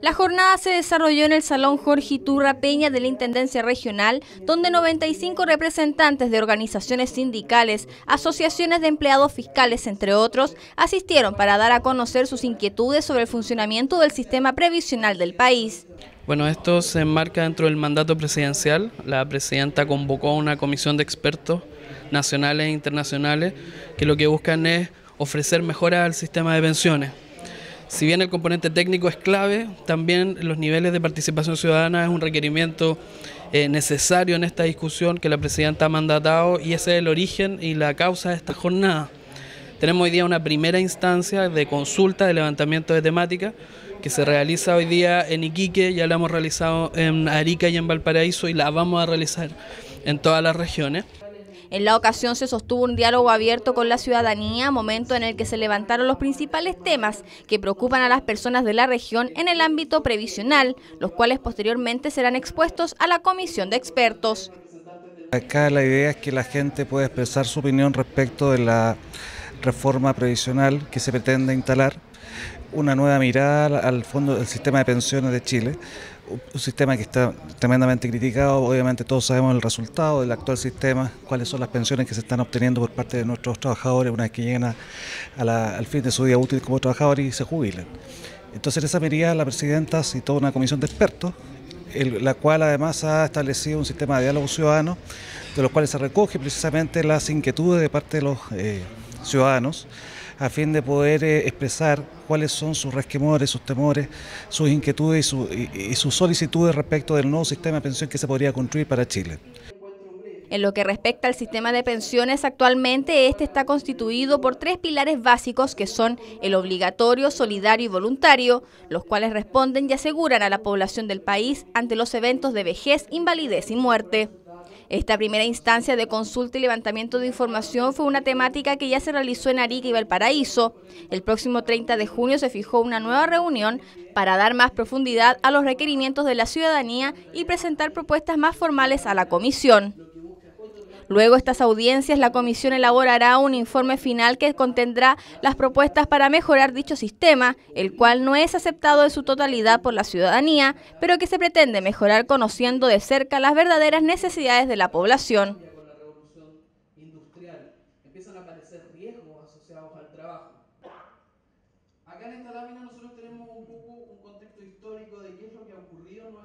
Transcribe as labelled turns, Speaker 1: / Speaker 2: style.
Speaker 1: La jornada se desarrolló en el Salón Jorge Turra Peña de la Intendencia Regional, donde 95 representantes de organizaciones sindicales, asociaciones de empleados fiscales, entre otros, asistieron para dar a conocer sus inquietudes sobre el funcionamiento del sistema previsional del país.
Speaker 2: Bueno, esto se enmarca dentro del mandato presidencial. La presidenta convocó a una comisión de expertos nacionales e internacionales que lo que buscan es ofrecer mejoras al sistema de pensiones si bien el componente técnico es clave, también los niveles de participación ciudadana es un requerimiento eh, necesario en esta discusión que la presidenta ha mandatado y ese es el origen y la causa de esta jornada. Tenemos hoy día una primera instancia de consulta, de levantamiento de temática, que se realiza hoy día en Iquique, ya la hemos realizado en Arica y en Valparaíso y la vamos a realizar en todas las regiones.
Speaker 1: En la ocasión se sostuvo un diálogo abierto con la ciudadanía, momento en el que se levantaron los principales temas que preocupan a las personas de la región en el ámbito previsional, los cuales posteriormente serán expuestos a la comisión de expertos.
Speaker 3: Acá la idea es que la gente pueda expresar su opinión respecto de la reforma previsional que se pretende instalar, una nueva mirada al fondo del sistema de pensiones de Chile, un sistema que está tremendamente criticado, obviamente todos sabemos el resultado del actual sistema, cuáles son las pensiones que se están obteniendo por parte de nuestros trabajadores una vez que llegan al fin de su día útil como trabajadores y se jubilan. Entonces en esa medida la presidenta citó una comisión de expertos, la cual además ha establecido un sistema de diálogo ciudadano, de los cuales se recoge precisamente las inquietudes de parte de los... Eh, ciudadanos a fin de poder eh, expresar cuáles son sus resquemores, sus temores, sus inquietudes y, y sus solicitudes respecto del nuevo sistema de pensión que se podría construir para Chile.
Speaker 1: En lo que respecta al sistema de pensiones, actualmente este está constituido por tres pilares básicos que son el obligatorio, solidario y voluntario, los cuales responden y aseguran a la población del país ante los eventos de vejez, invalidez y muerte. Esta primera instancia de consulta y levantamiento de información fue una temática que ya se realizó en Arica y Valparaíso. El próximo 30 de junio se fijó una nueva reunión para dar más profundidad a los requerimientos de la ciudadanía y presentar propuestas más formales a la comisión. Luego estas audiencias, la comisión elaborará un informe final que contendrá las propuestas para mejorar dicho sistema, el cual no es aceptado en su totalidad por la ciudadanía, pero que se pretende mejorar conociendo de cerca las verdaderas necesidades de la población.
Speaker 2: Empiezan a al Acá en esta lámina nosotros tenemos un contexto histórico de qué lo que ha ocurrido